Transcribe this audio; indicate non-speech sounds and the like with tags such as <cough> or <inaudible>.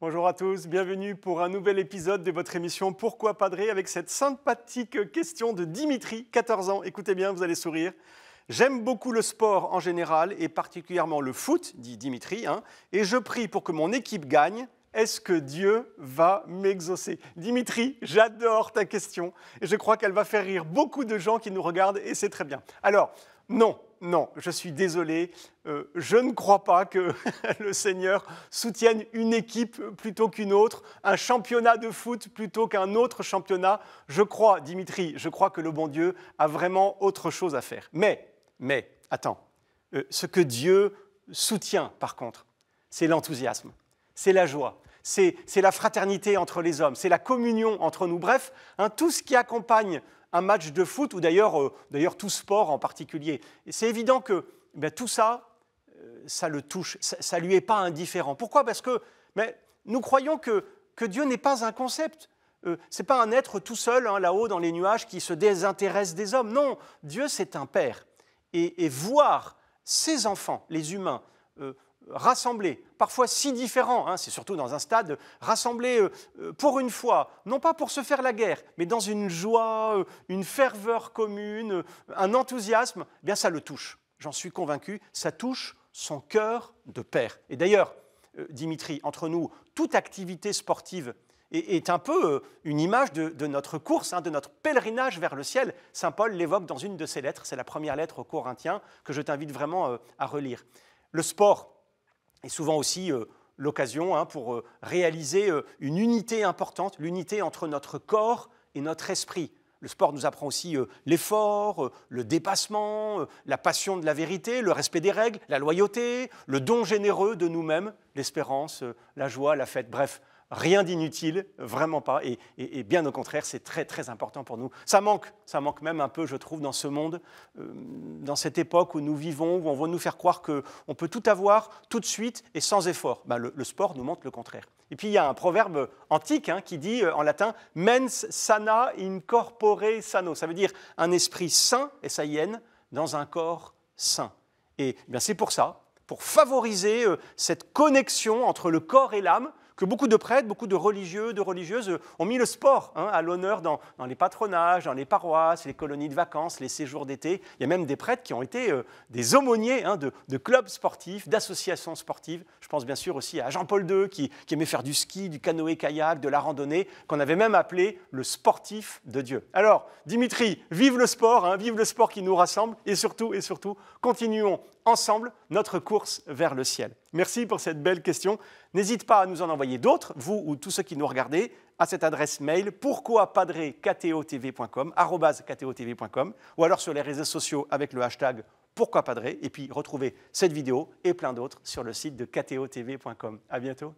Bonjour à tous, bienvenue pour un nouvel épisode de votre émission Pourquoi Padré avec cette sympathique question de Dimitri, 14 ans. Écoutez bien, vous allez sourire. J'aime beaucoup le sport en général et particulièrement le foot, dit Dimitri, hein. et je prie pour que mon équipe gagne. Est-ce que Dieu va m'exaucer Dimitri, j'adore ta question et je crois qu'elle va faire rire beaucoup de gens qui nous regardent et c'est très bien. Alors, non, non, je suis désolé, euh, je ne crois pas que <laughs> le Seigneur soutienne une équipe plutôt qu'une autre, un championnat de foot plutôt qu'un autre championnat. Je crois, Dimitri, je crois que le bon Dieu a vraiment autre chose à faire. Mais, mais, attends, euh, ce que Dieu soutient par contre, c'est l'enthousiasme, c'est la joie, c'est la fraternité entre les hommes, c'est la communion entre nous. Bref, hein, tout ce qui accompagne un match de foot, ou d'ailleurs euh, tout sport en particulier. C'est évident que eh tout ça, euh, ça le touche, ça ne lui est pas indifférent. Pourquoi Parce que mais nous croyons que, Dieu n'est pas un concept. Euh, c'est pas un être tout seul hein, là-haut dans les nuages qui se désintéresse des hommes. Non, Dieu c'est un père. Et, voir ses enfants, les humains, euh, rassemblés, parfois si différents, hein, c'est surtout dans un stade, rassemblés euh, euh, pour une fois, non pas pour se faire la guerre, mais dans une joie, euh, une ferveur commune, un enthousiasme, eh bien ça le touche. J'en suis convaincu, ça touche son cœur de père. Et d'ailleurs, Dimitri, entre nous, toute activité sportive est, un peu une image de, notre course, hein, de notre pèlerinage vers le ciel. Saint Paul l'évoque dans une de ses lettres, c'est la première lettre aux Corinthiens que je t'invite vraiment à relire. Le sport, et souvent aussi euh, l'occasion hein, pour euh, réaliser euh, une unité importante, l'unité entre notre corps et notre esprit. Le sport nous apprend aussi l'effort, le dépassement, la passion de la vérité, le respect des règles, la loyauté, le don généreux de nous-mêmes, l'espérance, la joie, la fête, bref, Rien d'inutile, vraiment pas. Et, bien au contraire, c'est très très important pour nous. Ça manque, ça manque même un peu, je trouve, dans ce monde, euh, dans cette époque où nous vivons, où on veut nous faire croire qu'on peut tout avoir tout de suite et sans effort. Bah, le, sport nous montre le contraire. Et puis il y a un proverbe antique hein, qui dit euh, en latin mens sana in corpore sano. Ça veut dire un esprit sain, est dans un corps sain. Et, eh bien c'est pour ça, pour favoriser euh, cette connexion entre le corps et l'âme que beaucoup de prêtres, beaucoup de religieux, de religieuses euh, ont mis le sport hein, à l'honneur dans, les patronages, dans les paroisses, les colonies de vacances, les séjours d'été. Il y a même des prêtres qui ont été euh, des aumôniers hein, de, clubs sportifs, d'associations sportives. Je pense bien sûr aussi à Jean-Paul II qui, aimait faire du ski, du canoë-kayak, de la randonnée, qu'on avait même appelé le sportif de Dieu. Alors, Dimitri, vive le sport, hein, vive le sport qui nous rassemble et surtout, et surtout, continuons ensemble notre course vers le ciel Merci pour cette belle question. N'hésite pas à nous en envoyer d'autres, vous ou tous ceux qui nous regardez, à cette adresse mail pourquoipadrekatotv.com, ou alors sur les réseaux sociaux avec le hashtag pourquoipadré, et puis retrouvez cette vidéo et plein d'autres sur le site de ktotv.com. À bientôt.